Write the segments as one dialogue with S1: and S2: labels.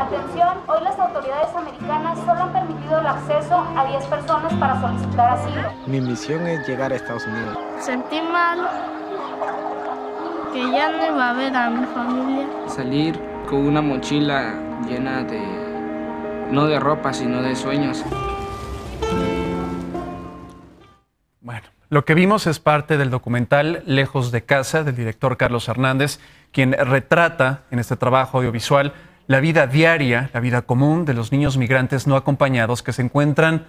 S1: Atención, hoy las autoridades americanas solo han permitido el acceso a 10 personas para solicitar asilo.
S2: Mi misión es llegar a Estados Unidos.
S1: Sentí mal que ya no iba a ver a mi familia.
S2: Salir con una mochila llena de, no de ropa, sino de sueños.
S1: Bueno, lo que vimos es parte del documental Lejos de Casa del director Carlos Hernández, quien retrata en este trabajo audiovisual la vida diaria, la vida común de los niños migrantes no acompañados que se encuentran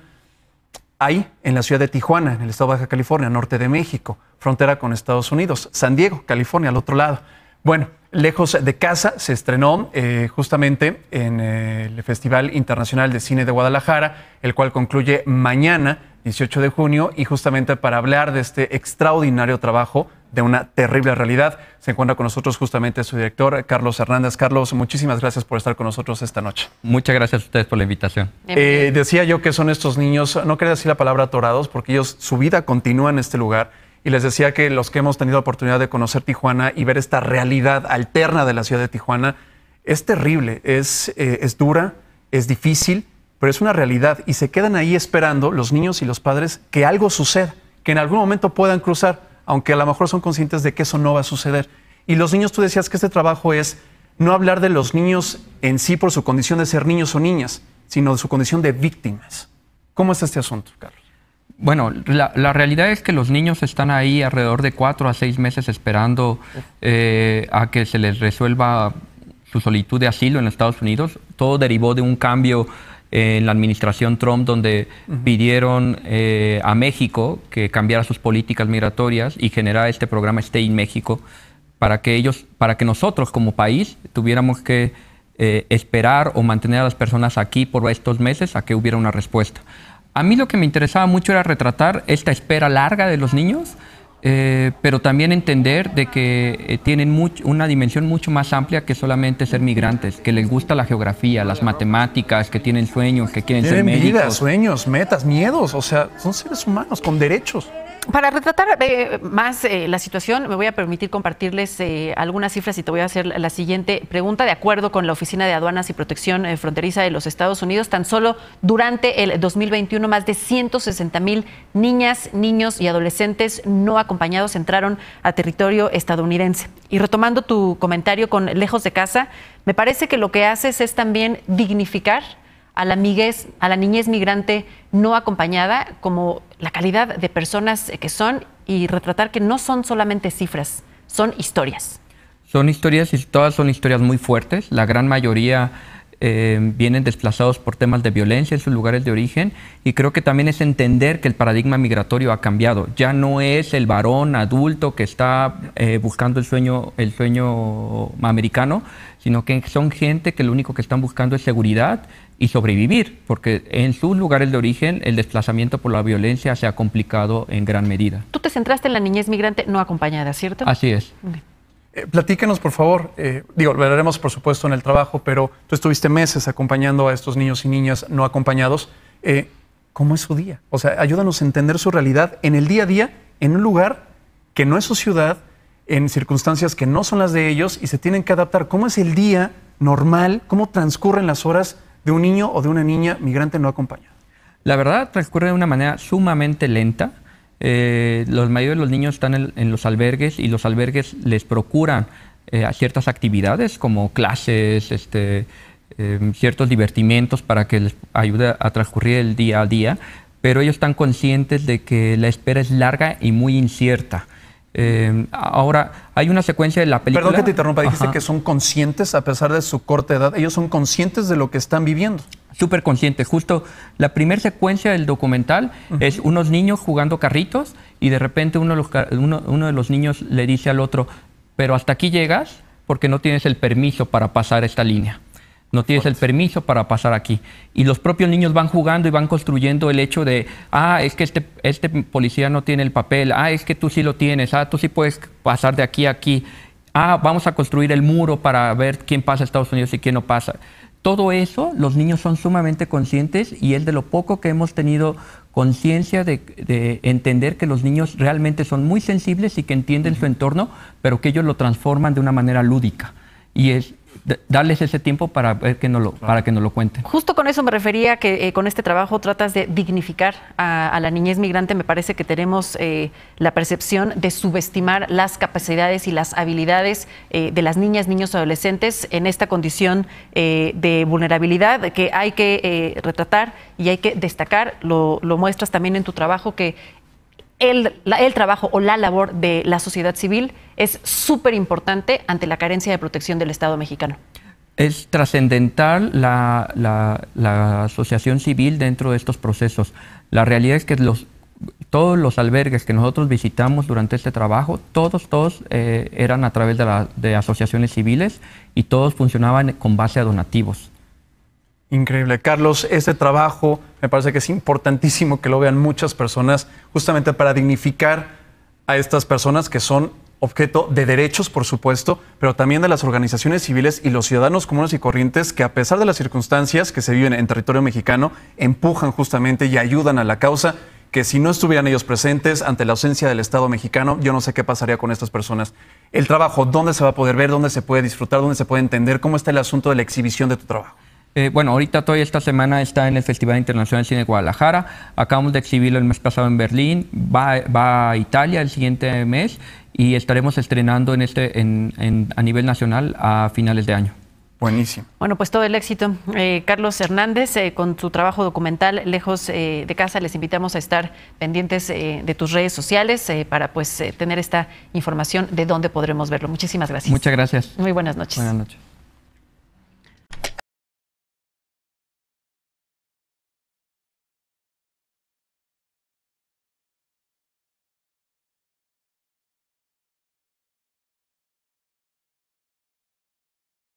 S1: ahí, en la ciudad de Tijuana, en el estado de Baja California, norte de México, frontera con Estados Unidos, San Diego, California, al otro lado. Bueno, Lejos de Casa se estrenó eh, justamente en eh, el Festival Internacional de Cine de Guadalajara, el cual concluye mañana, 18 de junio, y justamente para hablar de este extraordinario trabajo de una terrible realidad. Se encuentra con nosotros justamente su director, Carlos Hernández. Carlos, muchísimas gracias por estar con nosotros esta noche.
S2: Muchas gracias a ustedes por la invitación.
S1: Eh, decía yo que son estos niños, no quería decir la palabra atorados, porque ellos, su vida continúa en este lugar. Y les decía que los que hemos tenido oportunidad de conocer Tijuana y ver esta realidad alterna de la ciudad de Tijuana, es terrible, es, eh, es dura, es difícil, pero es una realidad. Y se quedan ahí esperando los niños y los padres que algo suceda, que en algún momento puedan cruzar aunque a lo mejor son conscientes de que eso no va a suceder. Y los niños, tú decías que este trabajo es no hablar de los niños en sí por su condición de ser niños o niñas, sino de su condición de víctimas. ¿Cómo es este asunto, Carlos?
S2: Bueno, la, realidad es que los niños están ahí alrededor de cuatro a seis meses esperando eh, a que se les resuelva su solitud de asilo en Estados Unidos. Todo derivó de un cambio en la administración Trump, donde pidieron eh, a México que cambiara sus políticas migratorias y generara este programa Stay in México para que ellos, para que nosotros como país tuviéramos que eh, esperar o mantener a las personas aquí por estos meses a que hubiera una respuesta. A mí lo que me interesaba mucho era retratar esta espera larga de los niños, eh, pero también entender de que eh, tienen una dimensión mucho más amplia que solamente ser migrantes, que les gusta la geografía, las matemáticas, que tienen sueños, que quieren ser médicos. Tienen vida,
S1: sueños, metas, miedos, o sea, son seres humanos con derechos
S3: para retratar eh, más eh, la situación, me voy a permitir compartirles eh, algunas cifras y te voy a hacer la siguiente pregunta. De acuerdo con la Oficina de Aduanas y Protección Fronteriza de los Estados Unidos, tan solo durante el 2021 más de 160 mil niñas, niños y adolescentes no acompañados entraron a territorio estadounidense. Y retomando tu comentario con Lejos de Casa, me parece que lo que haces es también dignificar a la, miguez, a la niñez migrante no acompañada como la calidad de personas que son y retratar que no son solamente cifras, son historias.
S2: Son historias y todas son historias muy fuertes. La gran mayoría eh, vienen desplazados por temas de violencia en sus lugares de origen y creo que también es entender que el paradigma migratorio ha cambiado. Ya no es el varón adulto que está eh, buscando el sueño, el sueño americano, sino que son gente que lo único que están buscando es seguridad y sobrevivir, porque en sus lugares de origen el desplazamiento por la violencia se ha complicado en gran medida.
S3: Tú te centraste en la niñez migrante no acompañada, ¿cierto? Así
S2: es. Platíquenos, eh,
S1: platícanos, por favor,
S2: eh, digo, lo por supuesto
S1: en el trabajo, pero tú estuviste meses acompañando a estos niños y niñas no acompañados. Eh, ¿Cómo es su día? O sea, ayúdanos a entender su realidad en el día a día, en un lugar que no es su ciudad, en circunstancias que no son las de ellos y se tienen que adaptar. ¿Cómo es el día normal? ¿Cómo transcurren las horas? de un niño o de una niña migrante no acompañada?
S2: La verdad transcurre de una manera sumamente lenta. Eh, los mayores de los niños están en, los albergues y los albergues les procuran eh, ciertas actividades como clases, este, em, ciertos divertimientos para que les ayude a transcurrir el día a día, pero ellos están conscientes de que la espera es larga y muy incierta. Em, ahora, hay una secuencia de la película. Perdón que te interrumpa, dijiste que
S1: son conscientes a pesar de su corta edad. Ellos son
S2: conscientes de lo que están viviendo. Súper conscientes. Justo la primera secuencia del documental es unos niños jugando carritos y de repente uno de los niños le dice al otro, pero hasta aquí llegas porque no tienes el permiso para pasar esta línea no tienes el permiso para pasar aquí. Y los propios niños van jugando y van construyendo el hecho de, ah, es que este, este policía no tiene el papel, ah, es que tú sí lo tienes, ah, tú sí puedes pasar de aquí a aquí, ah, vamos a construir el muro para ver quién pasa a Estados Unidos y quién no pasa. Todo eso los niños son sumamente conscientes y es de lo poco que hemos tenido conciencia de, entender que los niños realmente son muy sensibles y que entienden su entorno, pero que ellos lo transforman de una manera lúdica. Y es, darles ese tiempo para que no lo, para que nos lo cuenten.
S3: Justo con eso me refería que eh, con este trabajo tratas de dignificar a, la niñez migrante. Me parece que tenemos eh, la percepción de subestimar las capacidades y las habilidades eh, de las niñas, niños, adolescentes en esta condición de vulnerabilidad que hay que retratar y hay que destacar. Lo, lo muestras también en tu trabajo que el, trabajo o la labor de la sociedad civil es súper importante ante la carencia de protección del Estado mexicano.
S2: Es trascendental la, asociación civil dentro de estos procesos. La realidad es que los, todos los albergues que nosotros visitamos durante este trabajo, todos, todos eh, eran a través de, de asociaciones civiles y todos funcionaban con base a donativos.
S1: Increíble. Carlos, este trabajo me parece que es importantísimo que lo vean muchas personas, justamente para dignificar a estas personas que son objeto de derechos, por supuesto, pero también de las organizaciones civiles y los ciudadanos comunes y corrientes que a pesar de las circunstancias que se viven en territorio mexicano, empujan justamente y ayudan a la causa que si no estuvieran ellos presentes ante la ausencia del Estado mexicano, yo no sé qué pasaría con estas personas. El trabajo, ¿dónde se va a poder ver? ¿Dónde se puede disfrutar? ¿Dónde se puede entender? ¿Cómo está el asunto de la exhibición de tu trabajo?
S2: Eh, bueno, ahorita todavía esta semana está en el Festival Internacional de Cine de Guadalajara. Acabamos de exhibirlo el mes pasado en Berlín. Va, a Italia el siguiente mes y estaremos estrenando en este, a nivel nacional a finales de año. Buenísimo.
S3: Bueno, pues todo el éxito. Eh, Carlos Hernández, eh, con su trabajo documental Lejos de Casa, les invitamos a estar pendientes de tus redes sociales para pues tener esta información de dónde
S2: podremos verlo. Muchísimas gracias. Muchas gracias. Muy buenas noches. Buenas noches.